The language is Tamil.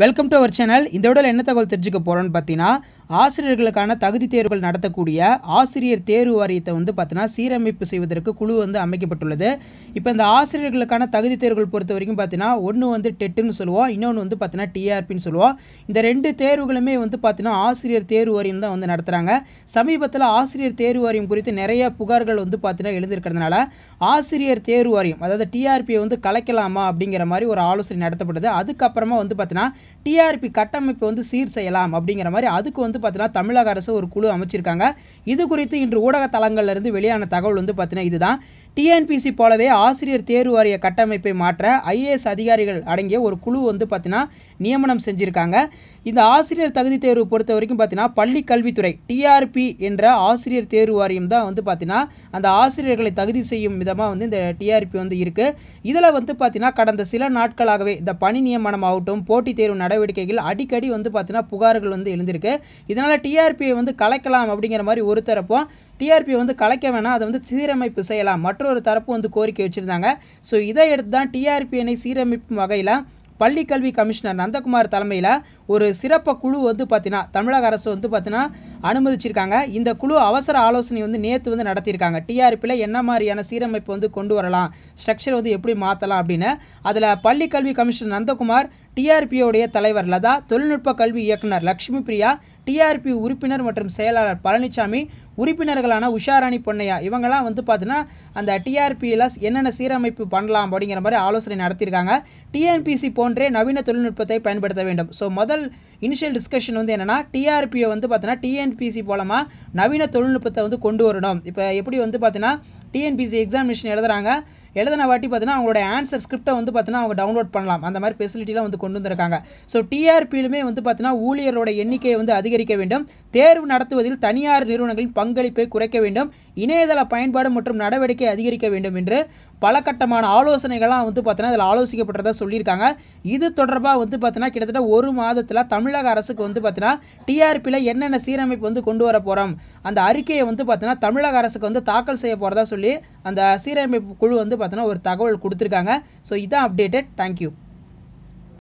வெல்கம் டு அவர் சேனல் இந்த விடல என்ன தகவல் தெரிஞ்சுக்க போகிறோன்னு பார்த்தீங்கன்னா ஆசிரியர்களுக்கான தகுதி தேர்வுகள் நடத்தக்கூடிய ஆசிரியர் தேர்வு வாரியத்தை வந்து பார்த்தீங்கன்னா சீரமைப்பு செய்வதற்கு குழு வந்து அமைக்கப்பட்டுள்ளது இப்போ இந்த ஆசிரியர்களுக்கான தகுதி தேர்வுகள் பொறுத்த வரைக்கும் பார்த்தீங்கன்னா ஒன்று வந்து டெட்டுன்னு சொல்லுவோம் இன்னொன்று வந்து பார்த்தீங்கன்னா டிஆர்பின்னு சொல்லுவோம் இந்த ரெண்டு தேர்வுகளுமே வந்து பார்த்தீங்கன்னா ஆசிரியர் தேர்வு வாரியம் தான் வந்து நடத்துகிறாங்க சமீபத்தில் ஆசிரியர் தேர்வு வாரியம் குறித்து நிறைய புகார்கள் வந்து பார்த்தீங்கன்னா எழுந்திருக்கிறதுனால ஆசிரியர் தேர்வு வாரியம் அதாவது டிஆர்பியை வந்து கலைக்கலாமா அப்படிங்கிற மாதிரி ஒரு ஆலோசனை நடத்தப்படுது அதுக்கப்புறமா வந்து பார்த்தீங்கன்னா டிஆர்பி கட்டமைப்பு வந்து சீர் செய்யலாம் அப்படிங்கிற மாதிரி அதுக்கு வந்து பார்த்தீங்கன்னா தமிழக அரசு ஒரு குழு அமைச்சிருக்காங்க இது குறித்து இன்று ஊடக தளங்கள்லேருந்து வெளியான தகவல் வந்து பார்த்தீங்கன்னா இதுதான் டிஎன்பிசி போலவே ஆசிரியர் தேர்வு வாரிய கட்டமைப்பை மாற்ற ஐஏஎஸ் அதிகாரிகள் அடங்கிய ஒரு குழு வந்து பார்த்தீங்கன்னா நியமனம் செஞ்சுருக்காங்க இந்த ஆசிரியர் தகுதி தேர்வு பொறுத்த வரைக்கும் பார்த்தீங்கன்னா பள்ளி கல்வித்துறை டிஆர்பி என்ற ஆசிரியர் தேர்வு வாரியம் தான் வந்து பார்த்தீங்கன்னா அந்த ஆசிரியர்களை தகுதி செய்யும் விதமாக வந்து இந்த டிஆர்பி வந்து இருக்குது இதில் வந்து பார்த்தீங்கன்னா கடந்த சில நாட்களாகவே இந்த பணி நியமனம் ஆகட்டும் போட்டித் தேர்வு நடவடிக்கைகள் அடிக்கடி வந்து பார்த்தீங்கன்னா புகார்கள் வந்து எழுந்திருக்கு இதனால் டிஆர்பியை வந்து கலைக்கலாம் அப்படிங்கிற மாதிரி ஒரு தரப்பும் டிஆர்பி வந்து கலைக்க வேணாம் அதை வந்து சீரமைப்பு செய்யலாம் மற்றும் ஒரு தரப்பு வந்து கோரிக்கை வச்சுருந்தாங்க ஸோ இதை எடுத்து தான் டிஆர்பிஎனை சீரமைக்கும் வகையில் பள்ளி கல்வி கமிஷனர் நந்தகுமார் தலைமையில் ஒரு சிறப்பு குழு வந்து பார்த்தீங்கன்னா தமிழக அரசு வந்து பார்த்தீங்கன்னா அனுமதிச்சிருக்காங்க இந்த குழு அவசர ஆலோசனை வந்து நேற்று வந்து நடத்தியிருக்காங்க டிஆர்பியில் என்ன மாதிரியான சீரமைப்பு வந்து கொண்டு வரலாம் ஸ்ட்ரக்சர் வந்து எப்படி மாற்றலாம் அப்படின்னு அதில் பள்ளி கல்வி கமிஷனர் நந்தகுமார் டிஆர்பியோடைய தலைவர் லதா தொழில்நுட்ப கல்வி இயக்குனர் லக்ஷ்மி பிரியா டிஆர்பி உறுப்பினர் மற்றும் செயலாளர் பழனிசாமி உறுப்பினர்களான உஷாராணி பொன்னையா இவங்கெல்லாம் வந்து பார்த்தீங்கன்னா அந்த டிஆர்பியில் என்னென்ன சீரமைப்பு பண்ணலாம் அப்படிங்கிற மாதிரி ஆலோசனை நடத்தியிருக்காங்க டிஎன்பிசி போன்றே நவீன தொழில்நுட்பத்தை பயன்படுத்த வேண்டும் ஸோ முதல் இனிஷியல் டிஸ்கஷன் வந்து என்னென்னா டிஆர்பியை வந்து பார்த்தீங்கன்னா டிஎன்பிசி மூலமாக நவீன தொழில்நுட்பத்தை வந்து கொண்டு வரணும் இப்போ எப்படி வந்து பார்த்தீங்கன்னா டிஎன்பிசி எக்ஸாமினேஷன் எழுதுறாங்க எழுதின வாட்டி பார்த்தீங்கன்னா அவங்களோட ஆன்சர் ஸ்கிரிப்டை வந்து பார்த்தீங்கன்னா அவங்க டவுன்லோட் பண்ணலாம் அந்த மாதிரி ஃபெசிலிட்டிலாம் வந்து கொண்டு வந்திருக்காங்க ஸோ டிஆர்பியிலுமே வந்து பார்த்தீங்கன்னா ஊழியரோட எண்ணிக்கையை வந்து அதிகரிக்க வேண்டும் தேர்வு நடத்துவதில் தனியார் நிறுவனங்களின் பங்களிப்பை குறைக்க வேண்டும் இணையதள பயன்பாடு மற்றும் நடவடிக்கை அதிகரிக்க வேண்டும் என்று பல கட்டமான ஆலோசனைகள்லாம் வந்து பார்த்தீங்கன்னா இதில் ஆலோசிக்கப்பட்டதாக சொல்லியிருக்காங்க இது தொடர்பாக வந்து பார்த்தீங்கன்னா கிட்டத்தட்ட ஒரு மாதத்தில் தமிழக அரசுக்கு வந்து பார்த்தீங்கன்னா டிஆர்பியில் என்னென்ன சீரமைப்பு வந்து கொண்டு வர போகிறோம் அந்த அறிக்கையை வந்து பார்த்தீங்கன்னா தமிழக அரசுக்கு வந்து தாக்கல் செய்ய போகிறதா சொல்லி அந்த சீரமைப்பு குழு வந்து பார்த்தீங்கன்னா ஒரு தகவல் கொடுத்துருக்காங்க ஸோ இதான் அப்டேட்டட் தேங்க்யூ